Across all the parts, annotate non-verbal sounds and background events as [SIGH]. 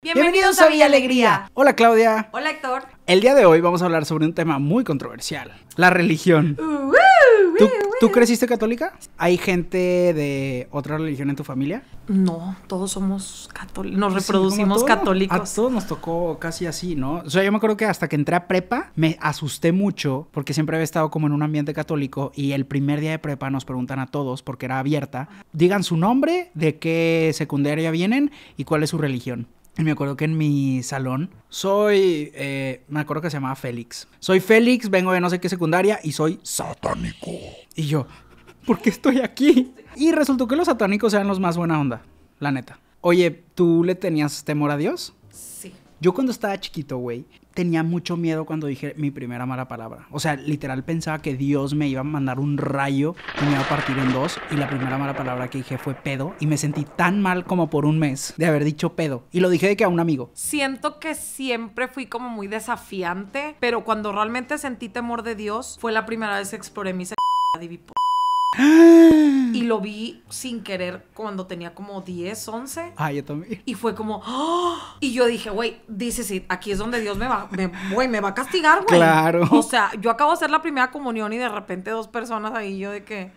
Bienvenidos, a Villa Alegría. Hola Claudia. Hola Héctor. El día de hoy vamos a hablar sobre un tema muy controversial, la religión. Uh, uh, uh, ¿Tú, creciste católica? ¿Hay gente de otra religión en tu familia? No, todos somos católicos, nos reproducimos católicos. A todos nos tocó casi así, ¿no? O sea, yo me acuerdo que hasta que entré a prepa me asusté mucho porque siempre había estado como en un ambiente católico y el primer día de prepa nos preguntan a todos porque era abierta, digan su nombre, de qué secundaria vienen y cuál es su religión. Y me acuerdo que en mi salón soy, eh, me acuerdo que se llamaba Félix. Soy Félix, vengo de no sé qué secundaria y soy satánico. Y yo, ¿por qué estoy aquí? Y resultó que los satánicos eran los más buena onda, la neta. Oye, ¿tú le tenías temor a Dios? Sí. Yo cuando estaba chiquito, güey, tenía mucho miedo cuando dije mi primera mala palabra. O sea, literal pensaba que Dios me iba a mandar un rayo y me iba a partir en dos. Y la primera mala palabra que dije fue pedo. Y me sentí tan mal como por un mes de haber dicho pedo. Y lo dije de que a un amigo. Siento que siempre fui como muy desafiante, pero cuando realmente sentí temor de Dios fue la primera vez que exploré mis... [GASPS] [GASPS] [GASPS] Y mm. lo vi sin querer cuando tenía como 10, 11. Ah, yo también. Y fue como, ¡Oh! y yo dije, güey, dices si aquí es donde Dios me va, me, me va a castigar, güey. Claro. O sea, yo acabo de hacer la primera comunión y de repente dos personas ahí, yo de que...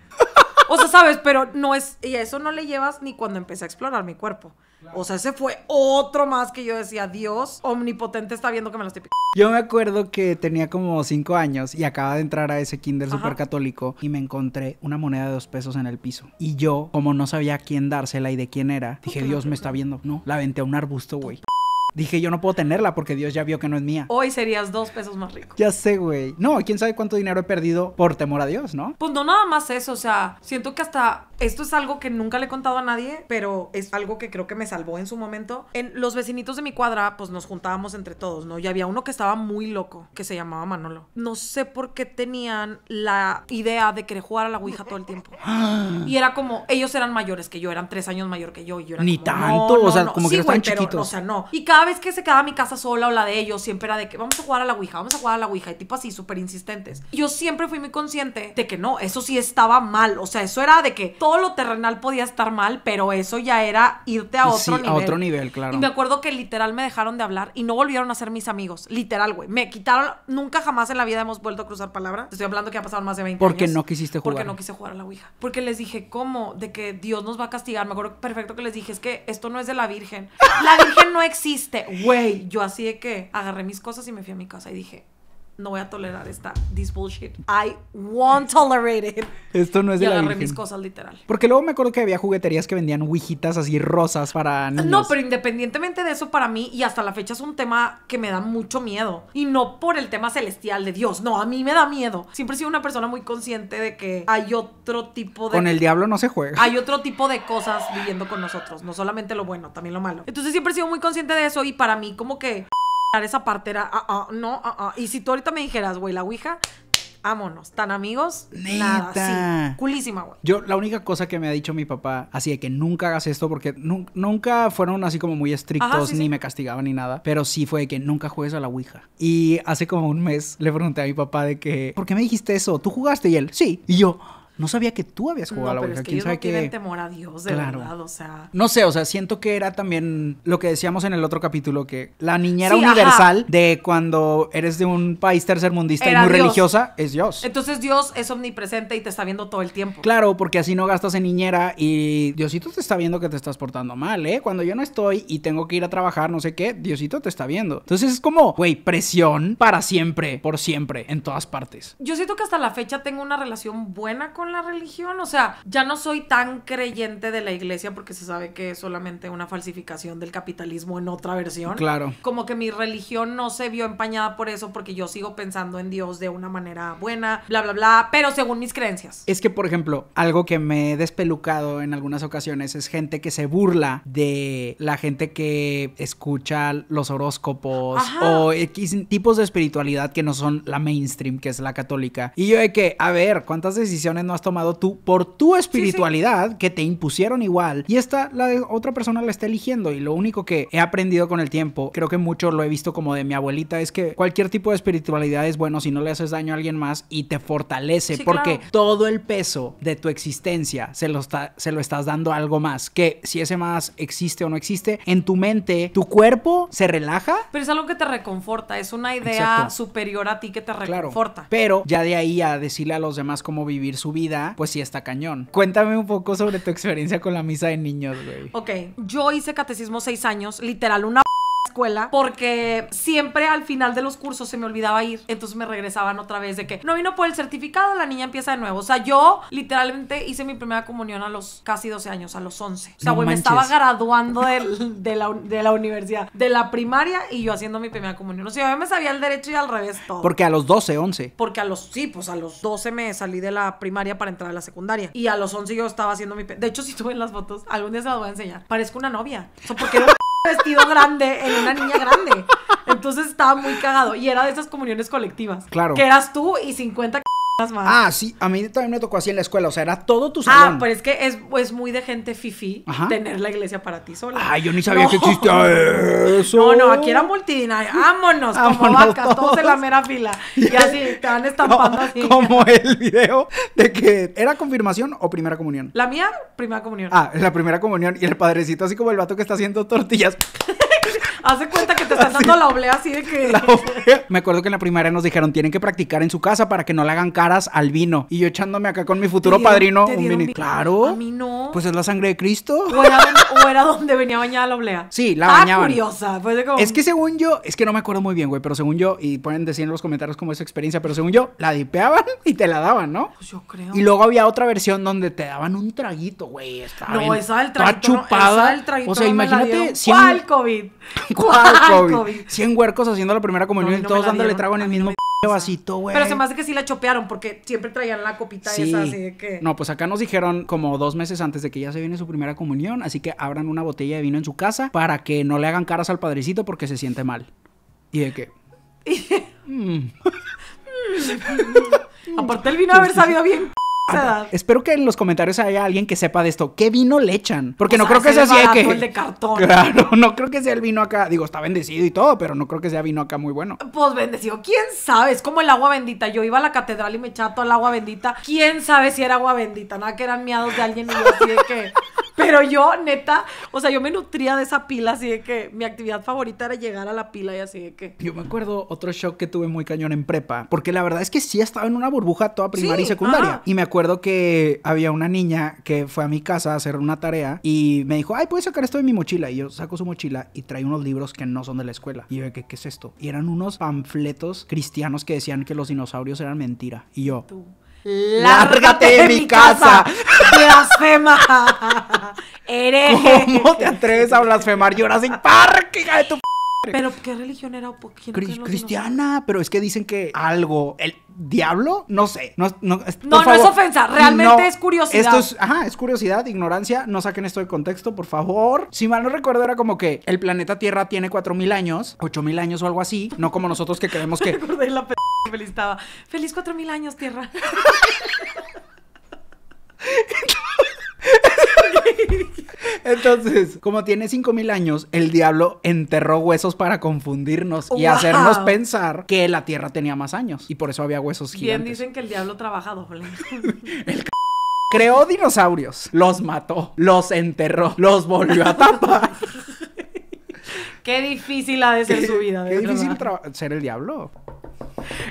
O sea, sabes, pero no es, y a eso no le llevas ni cuando empecé a explorar mi cuerpo. O sea, ese fue otro más que yo decía, Dios omnipotente está viendo que me lo estoy pidiendo Yo me acuerdo que tenía como cinco años y acaba de entrar a ese kinder super católico y me encontré una moneda de dos pesos en el piso. Y yo, como no sabía a quién dársela y de quién era, dije, Dios me está viendo. No, la venté a un arbusto, güey. Dije, yo no puedo tenerla porque Dios ya vio que no es mía. Hoy serías dos pesos más rico. Ya sé, güey. No, quién sabe cuánto dinero he perdido por temor a Dios, ¿no? Pues no nada más eso, o sea, siento que hasta esto es algo que nunca le he contado a nadie, pero es algo que creo que me salvó en su momento. En los vecinitos de mi cuadra, pues nos juntábamos entre todos, ¿no? Y había uno que estaba muy loco, que se llamaba Manolo. No sé por qué tenían la idea de querer jugar a la Ouija todo el tiempo. [GASPS] y era como, ellos eran mayores que yo, eran tres años mayor que yo. Y yo era Ni tanto, o sea, como que chiquitos. o sea, no. Y cada vez que se quedaba mi casa sola o la de ellos, siempre era de que vamos a jugar a la Ouija, vamos a jugar a la Ouija, y tipo así, súper insistentes. Yo siempre fui muy consciente de que no, eso sí estaba mal, o sea, eso era de que todo lo terrenal podía estar mal, pero eso ya era irte a otro sí, nivel. a otro nivel, claro. Y me acuerdo que literal me dejaron de hablar y no volvieron a ser mis amigos, literal, güey. Me quitaron, nunca jamás en la vida hemos vuelto a cruzar palabra. Te estoy hablando que ha pasado más de 20 porque años. Porque no quisiste jugar. Porque no quise jugar a la Ouija. Porque les dije, ¿cómo? De que Dios nos va a castigar. Me acuerdo perfecto que les dije, es que esto no es de la Virgen. La Virgen no existe güey, yo así de que agarré mis cosas y me fui a mi casa y dije, no voy a tolerar esta, this bullshit. I won't tolerate it. Esto no es de la agarré mis cosas literal. Porque luego me acuerdo que había jugueterías que vendían wijitas así rosas para No, pero independientemente de eso, para mí, y hasta la fecha es un tema que me da mucho miedo. Y no por el tema celestial de Dios, no, a mí me da miedo. Siempre he sido una persona muy consciente de que hay otro tipo de... Con el diablo no se juega. Hay otro tipo de cosas viviendo con nosotros, no solamente lo bueno, también lo malo. Entonces siempre he sido muy consciente de eso y para mí como que esa parte era, ah, ah, no, ah, ah, y si tú ahorita me dijeras, güey, la Ouija, vámonos, tan amigos, nada, sí, culísima, güey. Yo, la única cosa que me ha dicho mi papá, así de que nunca hagas esto, porque nunca fueron así como muy estrictos, ni me castigaban ni nada, pero sí fue de que nunca juegues a la Ouija. Y hace como un mes le pregunté a mi papá de que, ¿por qué me dijiste eso? ¿Tú jugaste? Y él, sí. Y yo no sabía que tú habías jugado a la Ouija. ¿Quién no que... temor a Dios, de verdad, o sea. No sé, o sea, siento que era también lo que decíamos en el otro capítulo, que la niñera universal de cuando eres de un país tercermundista mundista y muy religiosa es Dios. Entonces Dios es omnipresente y te está viendo todo el tiempo. Claro, porque así no gastas en niñera y Diosito te está viendo que te estás portando mal, ¿eh? Cuando yo no estoy y tengo que ir a trabajar, no sé qué, Diosito te está viendo. Entonces es como, güey, presión para siempre, por siempre, en todas partes. Yo siento que hasta la fecha tengo una relación buena con la religión. O sea, ya no soy tan creyente de la iglesia porque se sabe que es solamente una falsificación del capitalismo en otra versión. Claro. Como que mi religión no se vio empañada por eso porque yo sigo pensando en Dios de una manera buena, bla, bla, bla, pero según mis creencias. Es que, por ejemplo, algo que me he despelucado en algunas ocasiones es gente que se burla de la gente que escucha los horóscopos o tipos de espiritualidad que no son la mainstream, que es la católica. Y yo de que, a ver, ¿cuántas decisiones has tomado tú por tu espiritualidad que te impusieron igual y esta la otra persona la está eligiendo y lo único que he aprendido con el tiempo, creo que mucho lo he visto como de mi abuelita, es que cualquier tipo de espiritualidad es bueno si no le haces daño a alguien más y te fortalece porque todo el peso de tu existencia se lo, se lo estás dando a algo más, que si ese más existe o no existe, en tu mente, tu cuerpo se relaja. Pero es algo que te reconforta, es una idea superior a ti que te reconforta. pero ya de ahí a decirle a los demás cómo vivir su vida, pues sí está cañón. Cuéntame un poco sobre tu experiencia con la misa de niños, güey. Ok, yo hice catecismo seis años, literal, una escuela porque siempre al final de los cursos se me olvidaba ir. Entonces me regresaban otra vez de que no vino por el certificado, la niña empieza de nuevo. O sea, yo literalmente hice mi primera comunión a los casi 12 años, a los 11. O sea, güey, me estaba graduando de, la, universidad, de la primaria y yo haciendo mi primera comunión. O sea, yo me sabía el derecho y al revés todo. Porque a los 12, 11. Porque a los, sí, pues a los 12 me salí de la primaria para entrar a la secundaria. Y a los 11 yo estaba haciendo mi... De hecho, si tú las fotos, algún día se las voy a enseñar. Parezco una novia. O sea, porque vestido grande en una niña grande. Entonces estaba muy cagado. Y era de esas comuniones colectivas. Claro. Que eras tú y 50 Ah, sí, a mí también me tocó así en la escuela, o sea, era todo tu ah, salón. Ah, pero es que es pues, muy de gente fifi tener la iglesia para ti sola. Ay, yo ni sabía que [LAUGHS] existía eso. No, no, aquí era multidinario. Vámonos, como vacas, todos. en la mera fila. Y [LAUGHS] así, te van estampando así. Como el video de que era confirmación o primera comunión. La mía, primera comunión. Ah, la primera comunión y el padrecito así como el vato que está haciendo tortillas. [LAUGHS] Hace cuenta que la oblea así de que. Me acuerdo que en la primaria nos dijeron: tienen que practicar en su casa para que no le hagan caras al vino. Y yo echándome acá con mi futuro padrino un vino. Claro. Pues es la sangre de Cristo. O era, donde venía bañada la oblea. Sí, la ah, curiosa. Es que según yo, es que no me acuerdo muy bien, güey, pero según yo, y pueden decir en los comentarios cómo esa experiencia, pero según yo, la dipeaban [LAUGHS] y te la daban, ¿no? Pues yo creo. Y luego había otra versión donde te daban un traguito, güey. No, esa del traguito. chupada. del traguito o sea, imagínate. COVID? ¿Cuál COVID? [LAUGHS] 100 huercos haciendo la primera comunión y todos dándole trago en el mismo vasito, güey. Pero se me hace que sí la chopearon porque siempre traían la copita esa así de que. No, pues acá nos dijeron como dos meses antes de que ya se viene su primera comunión, así que abran una botella de vino en su casa para que no le hagan caras al padrecito porque se siente mal. Y de qué [LAUGHS] mm. [LAUGHS] mm. [LAUGHS] Aparte el vino haber sabido bien Ah, espero que en los comentarios haya alguien que sepa de esto. ¿Qué vino le echan? Porque no creo que sea así que. de cartón. Claro, [LAUGHS] no creo que sea el vino acá. Digo, está bendecido y todo, pero no creo que sea vino acá muy bueno. Pues bendecido. ¿Quién sabe? Es como el agua bendita. Yo iba a la catedral y me echaba todo el agua bendita. ¿Quién sabe si era agua bendita? Nada que eran miados de alguien y yo así de que. Pero yo, neta, o sea, yo me nutría de esa pila, así de que mi actividad favorita era llegar a la pila y así de que. Yo me acuerdo otro shock que tuve muy cañón en prepa, porque la verdad es que sí estaba en una burbuja toda primaria y secundaria. Y me acuerdo que había una niña que fue a mi casa a hacer una tarea y me dijo, ay, puedes sacar esto de mi mochila. Y yo saco su mochila y trae unos libros que no son de la escuela. Y yo, ¿qué, qué es esto? Y eran unos panfletos cristianos que decían que los dinosaurios eran mentira. Y yo, Lárgate de mi casa. [LAUGHS] Blasfema. [LAUGHS] Eres ¿Cómo te atreves a blasfemar sin parque, hija de tu pero ¿qué religión era? cristiana, pero es que dicen que algo, el diablo, no sé. No, no, es ofensa, realmente es curiosidad. Esto es, ajá, es curiosidad, ignorancia, no saquen esto de contexto, por favor. Si mal no recuerdo, era como que el planeta Tierra tiene 4.000 años, 8.000 años o algo así, no como nosotros que creemos que... Recordé [LAUGHS] la feliz estaba. Feliz 4.000 años, Tierra. [LAUGHS] [LAUGHS] Entonces, como tiene 5000 años, el diablo enterró huesos para confundirnos y hacernos pensar que la tierra tenía más años y por eso había huesos gigantes. Bien dicen que el diablo trabaja doble. [LAUGHS] el creó dinosaurios, los mató, los enterró, los volvió a tapar. [LAUGHS] Qué difícil ha de ser su vida. De qué difícil ser el diablo.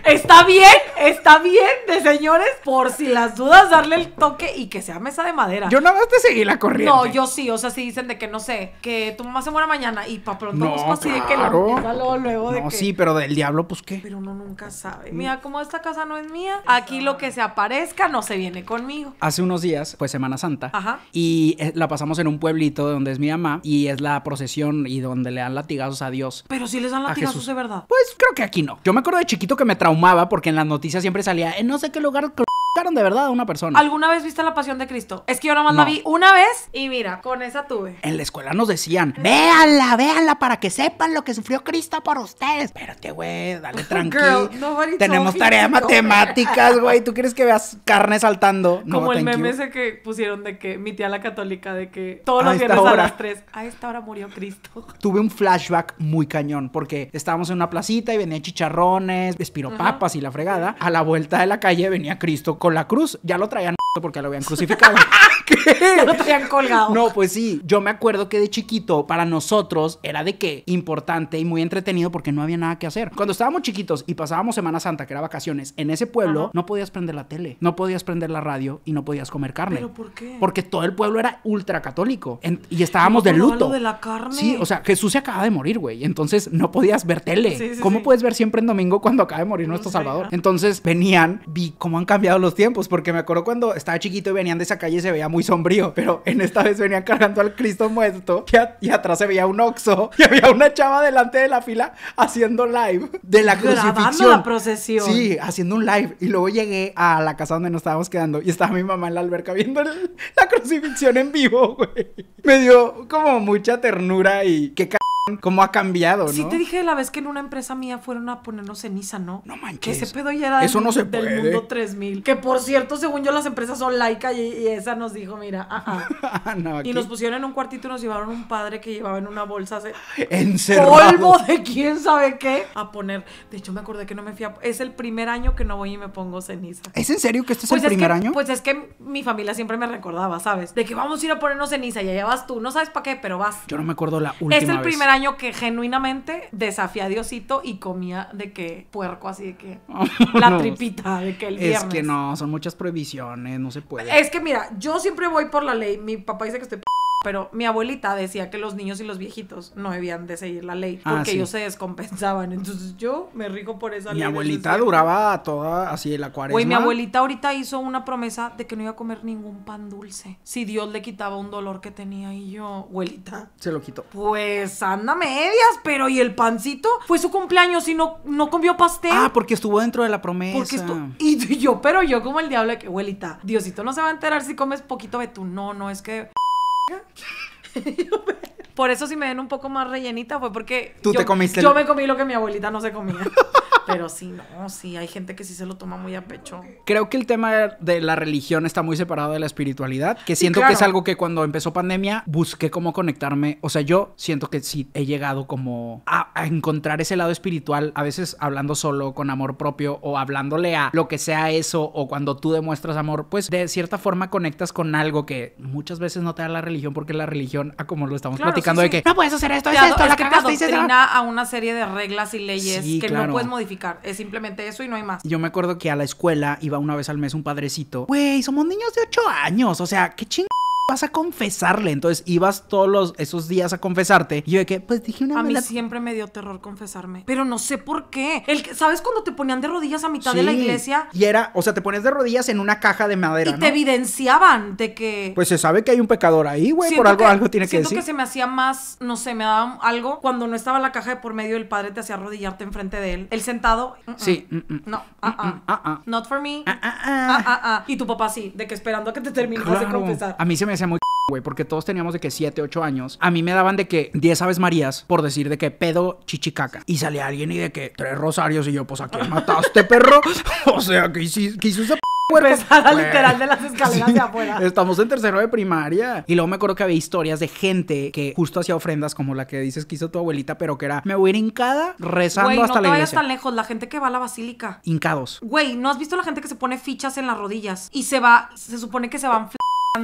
Está bien, está bien de señores, por si las dudas, darle el toque y que sea mesa de madera. Yo nada más te seguí la corriente. No, yo sí, o sea, si dicen de que no sé, que tu mamá se muera mañana y pa pronto no, es pues así de que luego, de no, sí, pero del diablo, pues qué. Pero uno nunca sabe. Mm. Mira, como esta casa no es mía, aquí lo que se aparezca no se viene conmigo. Hace unos días fue Semana Santa Ajá. y eh, la pasamos en un pueblito donde es mi mamá y es la procesión y donde le dan latigazos a Dios. Pero si les dan latigazos de verdad. Pues creo que aquí no. Yo me acuerdo de chiquito que me me traumaba porque en las noticias siempre salía, en no sé qué lugar de verdad una persona. ¿Alguna vez viste la pasión de Cristo? Es que yo nomás la vi una vez y mira, con esa tuve. En la escuela nos decían, véanla, véanla para que sepan lo que sufrió Cristo por ustedes. Espérate, güey, dale [LAUGHS] tranquilo. Tenemos tarea de matemáticas, güey. ¿Tú quieres que veas carne saltando? Como el meme ese que pusieron de que mi tía la católica, de que todos los viernes a las 3, a esta hora murió Cristo. [LAUGHS] Tuve un flashback muy cañón porque estábamos en una placita y venían chicharrones, espiropapas y la fregada. A la vuelta de la calle venía Cristo con la cruz, ya lo traían [LAUGHS] porque lo habían crucificado. No colgado. No, pues sí. Yo me acuerdo que de chiquito, para nosotros, era de qué? importante y muy entretenido porque no había nada que hacer. Cuando estábamos chiquitos y pasábamos Semana Santa, que era vacaciones, en ese pueblo no podías prender la tele, no podías prender la radio y no podías comer carne. ¿Pero por qué? Porque todo el pueblo era ultra católico y estábamos de luto. de la carne? Sí, o sea, Jesús se acaba de morir, güey. Entonces no podías ver tele. ¿Cómo puedes ver siempre en domingo cuando acaba de morir nuestro Salvador? Entonces venían, vi cómo han cambiado los tiempos, porque me acuerdo cuando estaba chiquito y venían de esa calle y se veía muy sombrío, pero en esta vez venía cargando al Cristo muerto y, atrás se veía un oxo [LAUGHS] y había una chava delante de la fila haciendo live de la crucifixión. procesión. Sí, haciendo un live. Y luego llegué a la casa donde nos estábamos quedando y estaba mi mamá en la alberca viendo la crucifixión en vivo, güey. Me dio como mucha ternura y qué cómo ha cambiado, ¿no? Sí, te dije la vez que en una empresa mía fueron a ponernos ceniza, ¿no? No manches. Que ese pedo ya era Eso del, no se mundo 3000. Que por cierto, según yo, las empresas son laica y, esa nos dijo, mira, ajá ah, ah. [LAUGHS] Y nos pusieron en un cuartito y nos llevaron un padre que llevaba en una bolsa En Encerrado. polvo de quién sabe qué a poner. De hecho, me acordé que no me fui a... Es el primer año que no voy y me pongo ceniza. ¿Es en serio que este es pues el primer año? Pues es que mi familia siempre me recordaba, ¿sabes? De que vamos a ir a ponernos ceniza y allá vas tú. No sabes para qué, pero vas. Yo no me acuerdo la última Es el vez. primer año que genuinamente desafía a Diosito y comía de que puerco así de que [LAUGHS] la tripita de que el viernes. Es que no, son muchas prohibiciones, no se puede. Es que mira, yo siempre voy por la ley. Mi papá dice que estoy p pero mi abuelita decía que los niños y los viejitos no debían de seguir la ley ah, porque ellos se descompensaban. Entonces yo me rijo por esa ley. Mi abuelita duraba toda así el cuaresma. Y mi abuelita ahorita hizo una promesa de que no iba a comer ningún pan dulce. Si Dios le quitaba un dolor que tenía y yo, abuelita. Se lo quitó. Pues anda medias, pero ¿y el pancito? Fue su cumpleaños y no, no comió pastel. Ah, porque estuvo dentro de la promesa. Porque y [LAUGHS] yo, pero yo como el diablo que, abuelita, Diosito no se va a enterar si comes poquito betún. No, no, es que por eso si me ven un poco más rellenita fue porque... yo, me comí lo que mi abuelita no se comía. [LAUGHS] Pero sí, no, sí, hay gente que sí se lo toma muy a pecho. Creo que el tema de la religión está muy separado de la espiritualidad, que siento que es algo que cuando empezó pandemia busqué cómo conectarme. O sea, yo siento que sí he llegado como a, encontrar ese lado espiritual, a veces hablando solo con amor propio o hablándole a lo que sea eso o cuando tú demuestras amor, pues de cierta forma conectas con algo que muchas veces no te da la religión porque la religión, a ah, como lo estamos platicando, de que no puedes hacer esto, es esto, la que te ah". a una serie de reglas y leyes que no puedes modificar es simplemente eso y no hay más. Yo me acuerdo que a la escuela iba una vez al mes un padrecito. Güey, somos niños de 8 años. O sea, qué chingados vas a confesarle. Entonces ibas todos los, esos días a confesarte. Y yo de que, pues dije una A mí siempre me dio terror confesarme, pero no sé por qué. El, ¿Sabes cuando te ponían de rodillas a mitad de la iglesia? Y era, o sea, te pones de rodillas en una caja de madera. Y te evidenciaban de que. Pues se sabe que hay un pecador ahí, güey. Por algo, algo tiene que decir. Siento que se me hacía más, no sé, me daba algo cuando no estaba la caja de por medio, el padre te hacía arrodillarte enfrente de él. El sentado. Sí. no. Not for me. Ah, ah, ah. Y tu papá sí, de que esperando a que te termines de confesar. A mí se me muy güey, porque todos teníamos de que 7, 8 años. A mí me daban de que 10 aves marías por decir de que pedo chichicaca. Y salía alguien y de que tres rosarios y yo, pues a quién [LAUGHS] mataste, perro. [LAUGHS] o sea, ¿qué, hizo, qué Pesada pues, literal de las escaleras de afuera. Estamos en tercero de primaria. Y luego me acuerdo que había historias de gente que justo hacía ofrendas como la que dices que hizo tu abuelita, pero que era me voy a ir hincada rezando hasta la iglesia. No tan lejos, la gente que va a la basílica. Hincados. Güey, ¿no has visto la gente que se pone fichas en las rodillas y se va, se supone que se van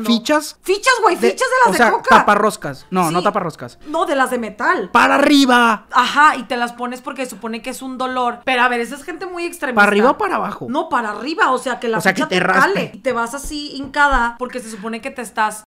Fichas. Fichas, güey, fichas de, las de coca. Taparroscas. No, no taparroscas. No, de las de metal. ¡Para arriba! Ajá, y te las pones porque se supone que es un dolor. Pero a ver, esa es gente muy extremista. ¿Para arriba o para abajo? No, para arriba. O sea que la o sea, que te, te cale. Y te vas así hincada porque se supone que te estás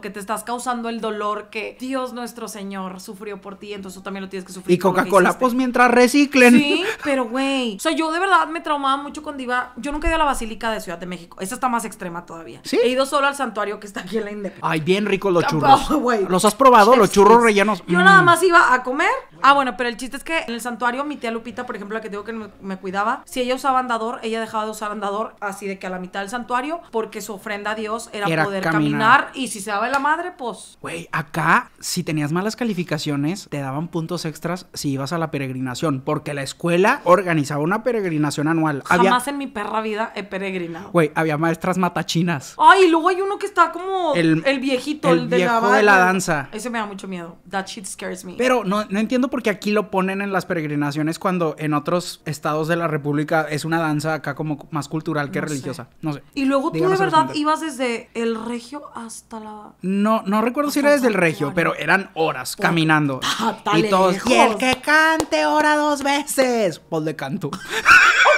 que te estás causando el dolor que Dios nuestro Señor sufrió por ti, entonces tú también lo tienes que sufrir. Y Coca-Cola, pues mientras reciclen. Sí, pero güey. O sea, yo de verdad me traumaba mucho con Diva. Yo nunca he a la Basílica de Ciudad de México. Esa está más extrema todavía. Sí. He ido solo al santuario que está aquí en la Independencia. Ay, bien rico los churros. ¿Los has probado? los churros rellenos. Yo nada mm. más iba a comer. Ah, bueno, pero el chiste es que en el santuario mi tía Lupita, por ejemplo, la que digo que me, cuidaba, si ella usaba andador, ella dejaba de usar andador así de que a la mitad del santuario porque su ofrenda a Dios era, poder caminar, caminar y si si se daba la madre, pues. Güey, acá, si tenías malas calificaciones, te daban puntos extras si ibas a la peregrinación, porque la escuela organizaba una peregrinación anual. Jamás en mi perra vida he peregrinado. Güey, había maestras matachinas. Ay, y luego hay uno que está como el, viejito, el, de, la danza. Ese me da mucho miedo. That shit scares me. Pero no, entiendo por qué aquí lo ponen en las peregrinaciones cuando en otros estados de la República es una danza acá como más cultural que religiosa. No sé. Y luego tú de verdad ibas desde el regio hasta no, no recuerdo si era desde el regio, pero eran horas caminando. Ah, y todos. el que cante hora dos veces. Pues le canto. ok,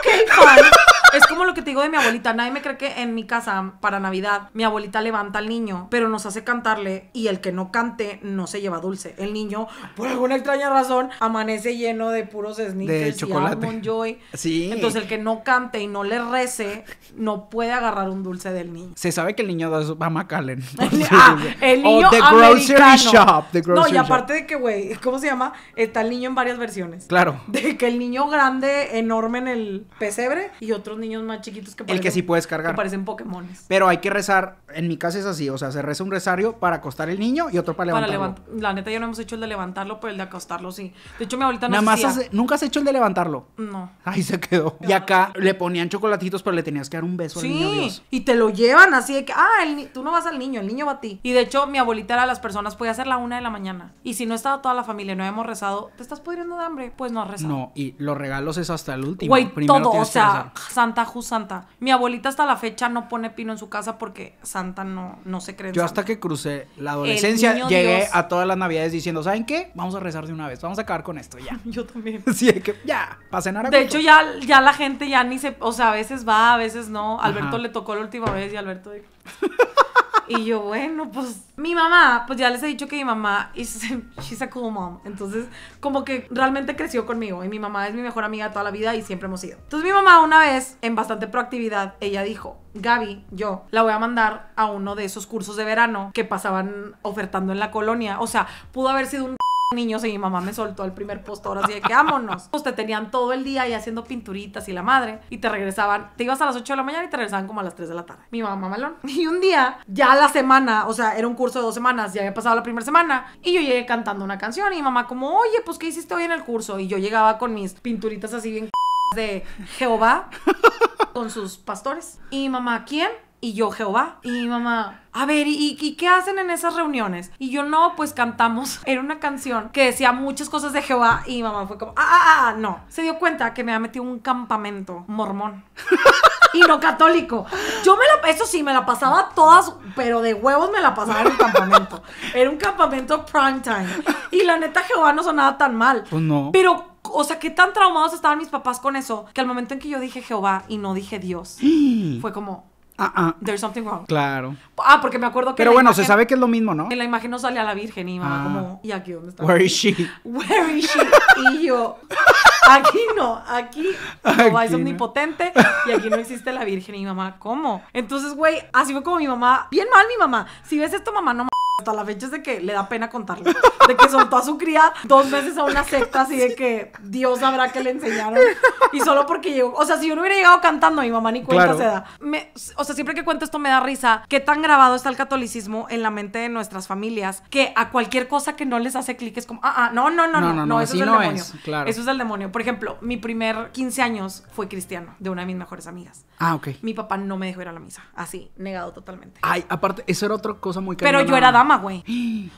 fine. Es como lo que te digo de mi abuelita. Nadie me cree que en mi casa, para Navidad, mi abuelita levanta al niño, pero nos hace cantarle y el que no cante no se lleva dulce. El niño, por alguna extraña razón, amanece lleno de puros sneakers de chocolate. y Joy. Sí. Entonces el que no cante y no le rece, no puede agarrar un dulce del niño. Se sabe que el niño va a Calen. [LAUGHS] ah, el niño oh, grocery shop. no, y aparte de que, güey, ¿cómo se llama? Está el niño en varias versiones. Claro. De que el niño grande, enorme en el pesebre y otros niños más chiquitos que parecen, El que sí puedes cargar. Que parecen Pokémon Pero hay que rezar, en mi casa es así, o sea, se reza un rezario para acostar el niño y otro para levantarlo. la neta ya no hemos hecho el de levantarlo, pero el de acostarlo sí. De hecho, mi abuelita no más nunca has hecho el de levantarlo. No. Ahí se quedó. Y acá le ponían chocolatitos, pero le tenías que dar un beso al niño Y te lo llevan así de que, ah, tú no vas al niño, el niño va a ti. Y de hecho, mi abuelita era las personas, podía ser la una de la mañana. Y si no estaba toda la familia, no hemos rezado, ¿te estás pudriendo de hambre? Pues no has rezado. No, y los regalos es hasta el último. Güey, todo, o sea, Santa, ju Santa. Mi abuelita hasta la fecha no pone pino en su casa porque Santa no, no se cree. Yo hasta que crucé la adolescencia llegué a todas las navidades diciendo, ¿saben qué? Vamos a rezar de una vez, vamos a acabar con esto ya. [LAUGHS] Yo también. [LAUGHS] Sí, que ya, para cenar a De hecho, ya, ya la gente ya ni se, o sea, a veces va, a veces no. Alberto le tocó la última vez y Alberto dijo... [LAUGHS] Y yo, bueno, pues mi mamá, pues ya les he dicho que mi mamá es [LAUGHS] she's a cool mom. Entonces, como que realmente creció conmigo y mi mamá es mi mejor amiga toda la vida y siempre hemos sido. Entonces, mi mamá una vez en bastante proactividad, ella dijo, Gaby, yo la voy a mandar a uno de esos cursos de verano que pasaban ofertando en la colonia. O sea, pudo haber sido un niños y mi mamá me soltó el primer postor así de que vámonos. Pues te tenían todo el día ahí haciendo pinturitas y la madre y te regresaban, te ibas a las 8 de la mañana y te regresaban como a las 3 de la tarde. Mi mamá malón. [LAUGHS] Y un día, ya la semana, o sea, era un curso de dos semanas, ya había pasado la primera semana y yo llegué cantando una canción y mi mamá como, oye, pues ¿qué hiciste hoy en el curso? Y yo llegaba con mis pinturitas así bien [LAUGHS] de Jehová con sus pastores. Y mamá, ¿quién? Y yo, Jehová. Y mi mamá, a ver, ¿y, qué hacen en esas reuniones? Y yo, no, pues cantamos. [LAUGHS] Era una canción que decía muchas cosas de Jehová. Y mi mamá fue como, ah, ah, ah no. Se dio cuenta que me había metido un campamento mormón. [LAUGHS] y no católico. Yo me la, eso sí, me la pasaba todas, pero de huevos me la pasaba en el campamento. Era un campamento prime time. Y la neta, Jehová no sonaba tan mal. Pues no. Pero o sea, qué tan traumados estaban mis papás con eso, que al momento en que yo dije Jehová y no dije Dios, [GASPS] fue como, Ah, There's something wrong. Claro. Ah, porque me acuerdo que. Pero bueno, se sabe que es lo mismo, ¿no? En la imagen no sale a la Virgen y mamá, como, ah. ¿y aquí dónde está? Where is she? [LAUGHS] Where is she? Y yo, aquí no, aquí, aquí es omnipotente y aquí no existe la Virgen y mamá, ¿cómo? Entonces, güey, así fue como mi mamá, bien mal mi mamá. Si ves esto, mamá, no hasta la fecha es de que le da pena contarlo. De que soltó a su cría dos veces a una secta así de que Dios sabrá que le enseñaron. Y solo porque llegó. O sea, si yo no hubiera llegado cantando, mi mamá ni cuenta se da. o sea, siempre que cuento esto me da risa. Qué tan grabado está el catolicismo en la mente de nuestras familias que a cualquier cosa que no les hace clic es como, ah, ah no, no, no, no, no, eso es del demonio. Eso es el demonio. Por ejemplo, mi primer 15 años fue cristiano de una de mis mejores amigas. Ah, ok. Mi papá no me dejó ir a la misa. Así, negado totalmente. Ay, aparte, eso era otra cosa muy cariñosa. Pero yo era dama güey.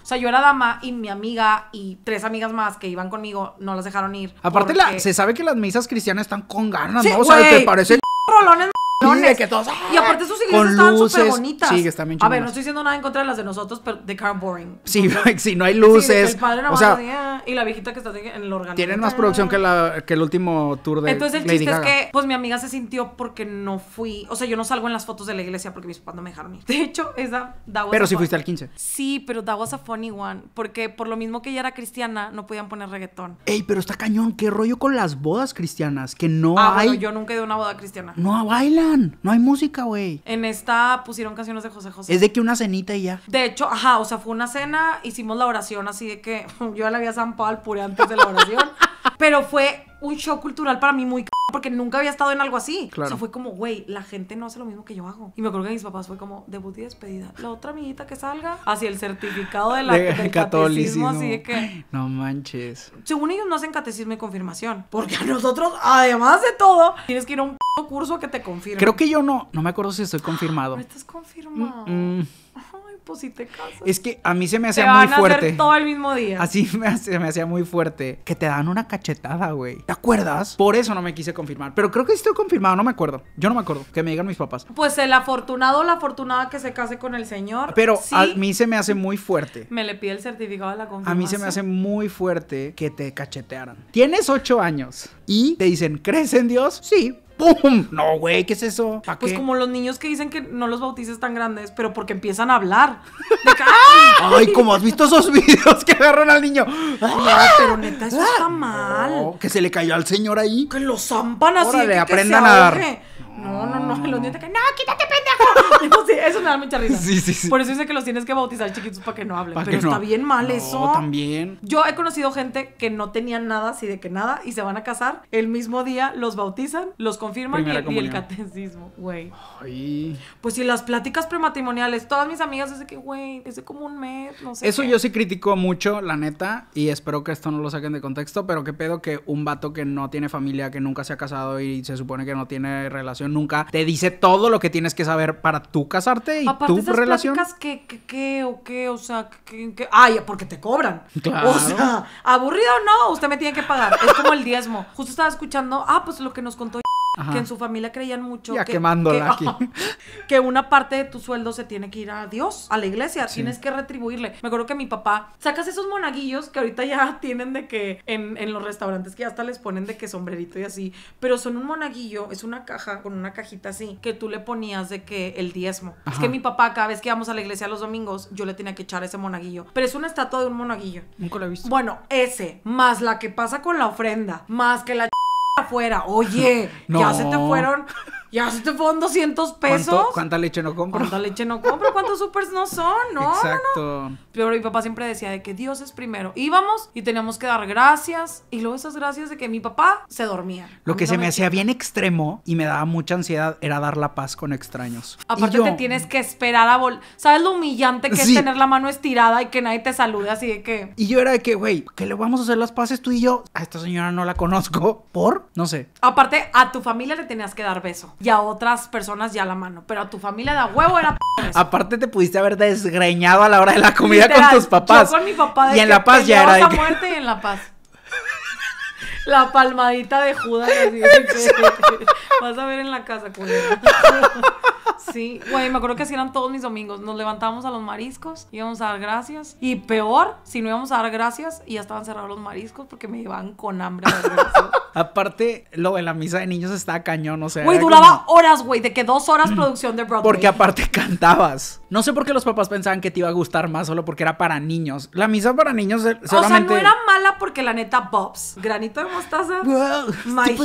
O sea, yo era dama y mi amiga y tres amigas más que iban conmigo no las dejaron ir. Aparte, la, se sabe que las misas cristianas están con ganas, ¿no? O sea, te parece... ¡ah! Y aparte sus iglesias estaban súper bonitas. A ver, no estoy diciendo nada en contra de las de nosotros, pero de Karen Boring. Sí, si [LAUGHS] no hay luces. el padre o sea, ah, y la viejita que está en el organismo. tienen más producción que, el último tour de Entonces el chiste es que, pues mi amiga se sintió porque no fui. O sea, yo no salgo en las fotos de la iglesia porque mis papás no me dejaron ir. [LAUGHS] De hecho, esa. Pero si fuiste al 15. Sí, pero that was a funny one. Porque por lo mismo que ella era cristiana, no podían poner reggaetón. Ey, pero está cañón, qué rollo con las bodas cristianas, que no ah, hay. yo nunca he ido a una boda cristiana. No bailan. No hay música, güey. En esta pusieron canciones de José José. Es de que una cenita y ya. De hecho, ajá, o sea, fue una cena, hicimos la oración así de que [LAUGHS] yo ya la había zampado al puré antes de la oración. [LAUGHS] pero fue un show cultural para mí muy c porque nunca había estado en algo así. Claro. O sea, fue como, güey, la gente no hace lo mismo que yo hago. Y me acuerdo que mis papás fue como, debut y despedida. La otra amiguita que salga, Hacia el certificado de la, de, así de que... No manches. Según ellos no hacen catecismo y confirmación. Porque a nosotros, además de todo, tienes que ir a un curso que te confirme. Creo que yo no, no me acuerdo si estoy confirmado. No estás confirmado. Mm, mm pues si te casas. Es que a mí se me hacía muy fuerte. todo el mismo día. Así [LAUGHS] me, se me hacía muy fuerte. Que te dan una cachetada, güey. ¿Te acuerdas? Por eso no me quise confirmar. Pero creo que estoy confirmado, no me acuerdo. Yo no me acuerdo. Que me digan mis papás. Pues el afortunado o la afortunada que se case con el señor. Pero a mí se me hace muy fuerte. [LAUGHS] Me le pide el certificado de la confirmación. A mí se me hace muy fuerte que te cachetearan. Tienes ocho años y te dicen, ¿crees en Dios? Sí. No, güey, ¿qué es eso? pues como los niños que dicen que no los bautices tan grandes, pero porque empiezan a hablar. [LAUGHS] Ah, ¡ay! ¿cómo como has visto esos videos que agarran al niño. ay, pero neta, eso está mal. que se le cayó al señor ahí. Que lo zampan así. Órale, que aprendan a dar. No, no, no, los niños te que, no, quítate, [LAUGHS] eso me da mucha risa. Sí, sí, sí. Por eso dice que los tienes que bautizar chiquitos para que no hablen. Pero está bien mal eso. también. Yo he conocido gente que no tenía nada, así de que nada, y se van a casar. El mismo día los bautizan, los confirman y, el catecismo, güey. Pues si las pláticas prematrimoniales, todas mis amigas desde que, güey, desde como un mes, no sé. Eso yo sí critico mucho, la neta, y espero que esto no lo saquen de contexto, pero qué pedo que un vato que no tiene familia, que nunca se ha casado y se supone que no tiene relación nunca, te dice todo lo que tienes que saber para tú casarte y Aparte, tu esas relación. que, qué, qué o qué, o sea, que, ay, porque te cobran. O sea, aburrido no, usted me tiene que pagar. Es como el diezmo. Justo estaba escuchando, ah, pues lo que nos contó que en su familia creían mucho ya que, quemándola aquí. [LAUGHS] que una parte de tu sueldo se tiene que ir a Dios, a la iglesia, tienes que retribuirle. Me acuerdo que mi papá, sacas esos monaguillos que ahorita ya [LAUGHS] tienen de que en, los restaurantes que hasta les ponen de que sombrerito y así, pero son un monaguillo, es una caja con una cajita así, que tú le ponías de que el diezmo. Es que mi papá cada vez que íbamos a la iglesia los domingos, yo le tenía que echar ese monaguillo, pero es una estatua de un monaguillo. Nunca lo he visto. Bueno, ese, más la que pasa con la ofrenda, más que la afuera. Oye, [LAUGHS] ya se te fueron ya se te fueron 200 pesos. ¿Cuánta leche no compro? ¿Cuánta leche no compro? ¿Cuántos supers no son? No, No. Pero mi papá siempre decía de que Dios es primero. Íbamos y teníamos que dar gracias. Y luego esas gracias de que mi papá se dormía. Lo que se me, hacía bien extremo y me daba mucha ansiedad era dar la paz con extraños. Aparte te tienes que esperar a volver. ¿Sabes lo humillante que es tener la mano estirada y que nadie te salude así de que... Y yo era de que, güey, ¿qué le vamos a hacer las paces tú y yo. A esta señora no la conozco. ¿Por? No sé. Aparte, a tu familia le tenías que dar beso y a otras personas ya la mano. Pero a tu familia de huevo era Aparte te pudiste haber desgreñado a la hora de la comida con tus papás. con mi papá y en La Paz ya era de muerte y en La Paz. [LAUGHS] La palmadita de Judas. [LAUGHS] [LAUGHS] vas a ver en la casa, Sí, güey, me acuerdo que así eran todos mis domingos. Nos levantábamos a los mariscos, íbamos a dar gracias. Y peor, si no íbamos a dar gracias y ya estaban cerrados los mariscos porque me iban con hambre. [LAUGHS] aparte, lo de la misa de niños está cañón, o sea. Güey, duraba horas, güey, de que dos horas producción de Broadway. Porque aparte cantabas. No sé por qué los papás pensaban que te iba a gustar más solo porque era para niños. La misa para niños eh, O sea, no era mala porque la neta, Bobs. Granito de mostaza. My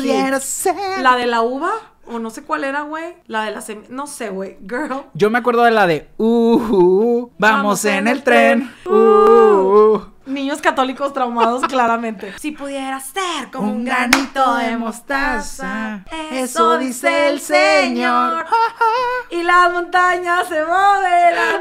La de la uva o no sé cuál era, güey. La de la sem no sé, güey. Girl. Yo me acuerdo de la de uh, uh, vamos, en, el tren. Uh, Uh, uh. uh. Niños católicos traumados, [LAUGHS] claramente. Si pudiera ser como un, granito de mostaza, eso dice el Señor. [LAUGHS] y las montañas se uh. [LAUGHS]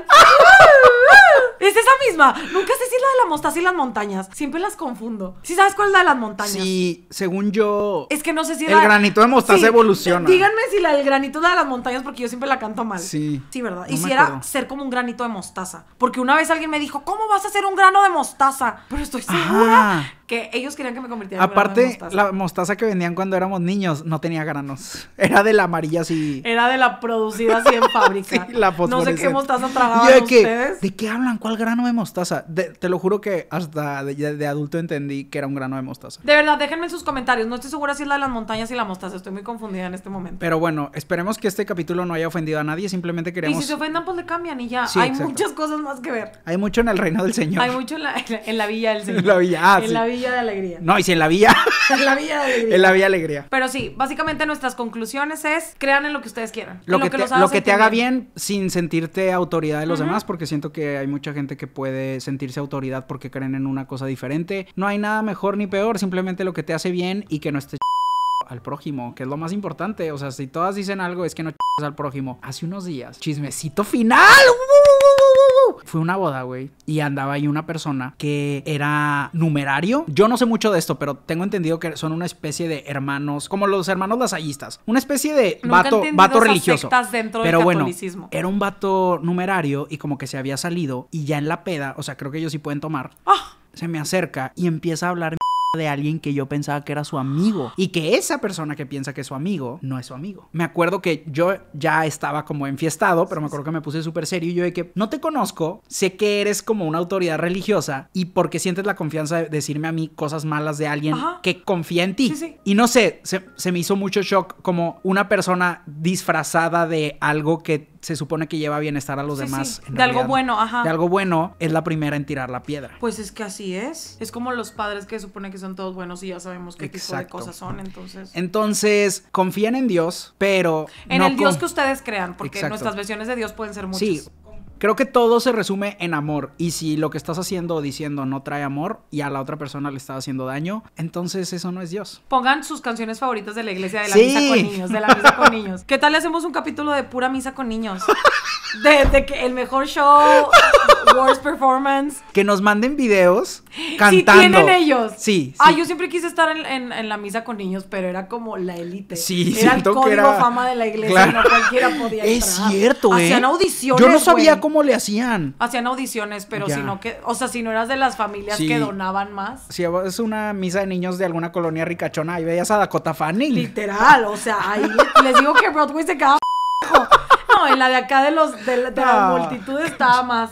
Es esa misma. Nunca sé si es la de la mostaza y las montañas. Siempre las confundo. Si ¿Sí sabes cuál es la de las montañas. Sí, según yo. Es que no sé si El granito de mostaza evoluciona. Díganme si la del granito es la de las montañas porque yo siempre la canto mal. Sí. Sí, ¿verdad? y si ser como un granito de mostaza. Porque una vez alguien me dijo, ¿cómo vas a ser un grano de mostaza? Pero estoy segura. Que ellos querían que me convirtiera en Aparte, de la mostaza que vendían cuando éramos niños no tenía granos. Era de la amarilla así. Era de la producida así en fábrica. [LAUGHS] sí, la No sé qué mostaza han ustedes. ¿De qué hablan? ¿Cuál grano de mostaza? te lo juro que hasta de, adulto entendí que era un grano de mostaza. De verdad, déjenme en sus comentarios. No estoy segura si es la de las montañas y la mostaza. Estoy muy confundida en este momento. Pero bueno, esperemos que este capítulo no haya ofendido a nadie. Simplemente queremos. Y si se ofendan, pues le cambian y ya. Hay muchas cosas más que ver. Hay mucho en el reino del Señor. Hay mucho en la, villa del [LAUGHS] Señor. Ah, en la villa, de alegría. No, y si en la villa. [LAUGHS] en la villa de alegría. En la villa de alegría. Pero sí, básicamente nuestras conclusiones es crean en lo que ustedes quieran. Lo, que, lo que, te, haga bien sin sentirte autoridad de los demás, porque siento que hay mucha gente que puede sentirse autoridad porque creen en una cosa diferente. No hay nada mejor ni peor, simplemente lo que te hace bien y que no estés [LAUGHS] al prójimo, que es lo más importante. O sea, si todas dicen algo, es que no [LAUGHS] al prójimo. Hace unos días, chismecito final. ¡uh! Fue una boda, güey. Y andaba ahí una persona que era numerario. Yo no sé mucho de esto, pero tengo entendido que son una especie de hermanos, como los hermanos lasallistas. Una especie de vato, religioso. pero bueno, era un vato numerario y como que se había salido y ya en la peda, o sea, creo que ellos sí pueden tomar. Ah. Se me acerca y empieza a hablar de alguien que yo pensaba que era su amigo y que esa persona que piensa que es su amigo no es su amigo. Me acuerdo que yo ya estaba como enfiestado, pero me acuerdo que me puse súper serio y yo de que no te conozco, sé que eres como una autoridad religiosa y porque sientes la confianza de decirme a mí cosas malas de alguien que confía en ti. Y no sé, se me hizo mucho shock como una persona disfrazada de algo que se supone que lleva bienestar a los demás. de algo bueno, ajá. De algo bueno es la primera en tirar la piedra. Pues es que así es. Es como los padres que supone que son todos buenos y ya sabemos qué tipo de cosas son, entonces. Entonces, confían en Dios, pero. En el Dios que ustedes crean, porque nuestras versiones de Dios pueden ser muchas. Sí, Creo que todo se resume en amor. Y si lo que estás haciendo o diciendo no trae amor y a la otra persona le está haciendo daño, entonces eso no es Dios. Pongan sus canciones favoritas de la iglesia de la misa con niños, de la misa con niños. ¿Qué tal le hacemos un capítulo de pura misa con niños? De, que el mejor show, worst performance. Que nos manden videos cantando. Si tienen ellos. Sí. Ah, yo siempre quise estar en, la misa con niños, pero era como la élite. Sí, era el código fama de la iglesia. No cualquiera podía entrar. Es cierto, Hacían audiciones. ¿eh? Yo no sabía cómo le hacían. Hacían audiciones, pero si no que, o sea, si no eras de las familias que donaban más. Si es una misa de niños de alguna colonia ricachona, ahí veías a Dakota Fanning. Literal, o sea, ahí [LAUGHS] les digo que Broadway se quedaba [LAUGHS] No, en la de acá de los de, la, multitud estaba más.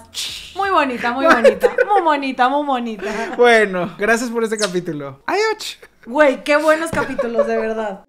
Muy bonita, muy bonita. Muy bonita, muy bonita. Bueno, gracias por este capítulo. ocho. Güey, qué buenos capítulos, de verdad.